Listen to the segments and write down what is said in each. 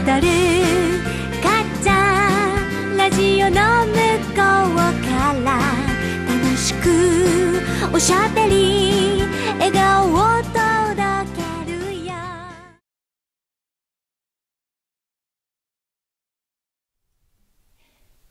トル」「かっちゃんラジオの向こうから」「楽しくおしゃべり笑顔を届けるよ」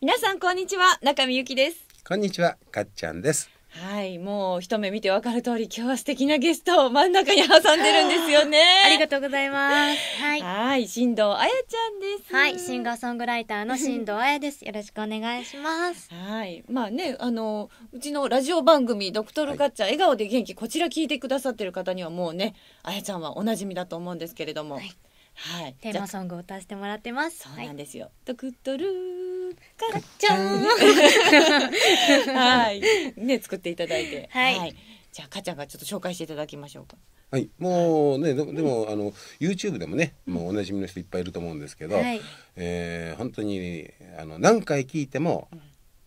皆さんこんにちは中見ゆきですこんにちはかっちゃんですはい、もう一目見てわかる通り、今日は素敵なゲストを真ん中に挟んでるんですよね。ありがとうございます。はい。はい、新藤あやちゃんです。はい、シンガーソングライターの新藤あやです。よろしくお願いします。はい、まあね、あの、うちのラジオ番組、ドクトルガッチャ、笑顔で元気、こちら聞いてくださってる方にはもうね、あやちゃんはおなじみだと思うんですけれども。はい。はい、テーマソングを歌わせてもらってます。そうなんですよ。ドクトルかっちゃん。はい。ね、作っていただいて。はい。はい、じゃあ、かちゃんがちょっと紹介していただきましょうか。はい、もうねでもあの YouTube でもねもうおなじみの人いっぱいいると思うんですけど、うん、えー、本当にあの何回聴いても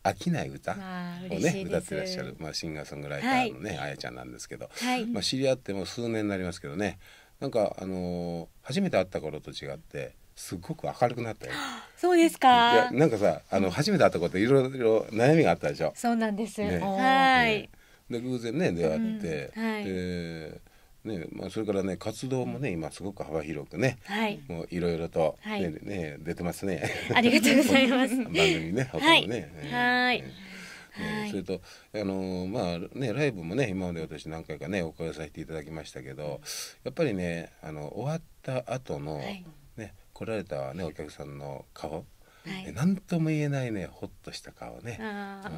飽きない歌をね歌ってらっしゃる、まあ、シンガーソングライターのね、はい、あやちゃんなんですけど、はい、まあ、知り合っても数年になりますけどねなんか、あのー、初めて会った頃と違ってすごく明るくなったよ。そうですかなんかさあの初めて会ったこといろいろ悩みがあったでしょそうなんです、ね、はい、で偶然ね出会って、うんはい、でねまあ、それからね活動もね今すごく幅広くね、はい、もういろいろとねはい、ね出てますね。ありがとうございます。番組ね他もね。はい。ね、それとあのー、まあねライブもね今まで私何回かねお伺いさせていただきましたけどやっぱりねあの終わった後の、はいね、来られた、ね、お客さんの顔何とも言えないねほっとした顔ね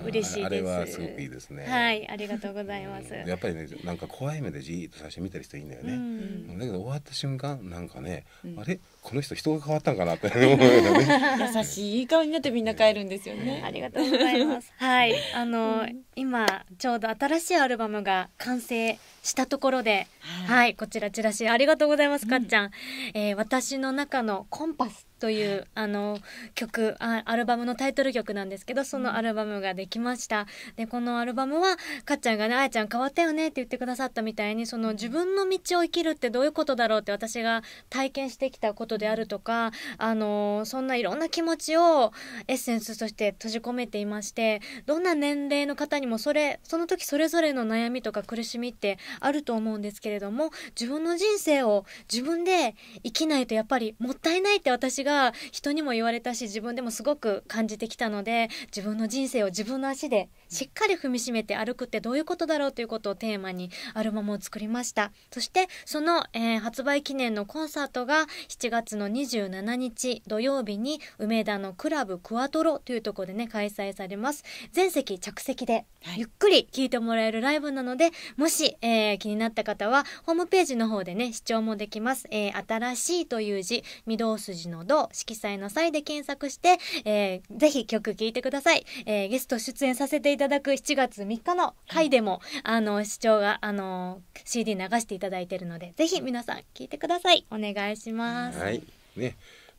嬉しいあれはすごくいいですねはいありがとうございます、やっぱりねなんか怖い目でじっと最初見てる人いいんだよね、だけど終わった瞬間なんかね、あれこの人人が変わったんかなって優しい顔になってみんな帰るんですよねありがとうございます はいあの、今ちょうど新しいアルバムが完成したところで、はい、こちらチラシありがとうございます、かっちゃん、え私の中のコンパスという、あの曲あアルバムのタイトル曲なんですけどそのアルバムができました、でこのアルバムはかっちゃんがねあやちゃん変わったよねって言ってくださったみたいにその自分の道を生きるってどういうことだろうって私が体験してきたことであるとかあのそんないろんな気持ちをエッセンスとして閉じ込めていましてどんな年齢の方にもそれその時それぞれの悩みとか苦しみってあると思うんですけれども自分の人生を自分で生きないとやっぱりもったいないって私がが人にも言われたし自分でもすごく感じてきたので自分の人生を自分の足でしっかり踏みしめて歩くってどういうことだろうということをテーマにアルバムを作りましたそしてその、えー、発売記念のコンサートが7月の27日土曜日に梅田のクラブクワトロというところでね開催されます全席着席でゆっくり聴いてもらえるライブなのでもし、えー、気になった方はホームページの方でね視聴もできます、えー、新しいという字御堂筋の「ド、色彩の際で検索して、えー、ぜひ曲聴いてください。えー、ゲスト出演させていただく7月3日の回でも、うん、あの、視聴が、あの、CD 流していただいてるので、ぜひ皆さん聴いてください。お願いします。はい。ね。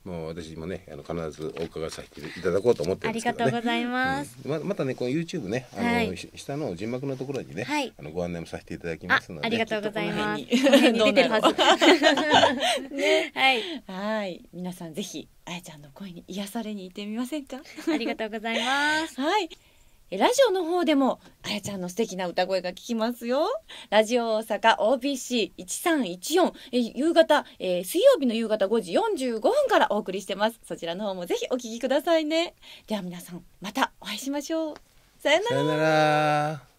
もう私もねあの必ずお伺いさせていただこうと思ってるんですけど、ね、ありがとうございます、うん、ままたねこの YouTube ねあの、はい、下の字幕のところにね、はい、あのご案内もさせていただきますのでありがとうございます出てるはず ね はいはい皆さんぜひあやちゃんの声に癒されに行ってみませんかありがとうございます はいラジオの方でも、あやちゃんの素敵な歌声が聞きますよ。ラジオ大阪 OBC1314、え夕方、えー、水曜日の夕方5時45分からお送りしてます。そちらの方もぜひお聴きくださいね。では皆さん、またお会いしましょう。さよなら。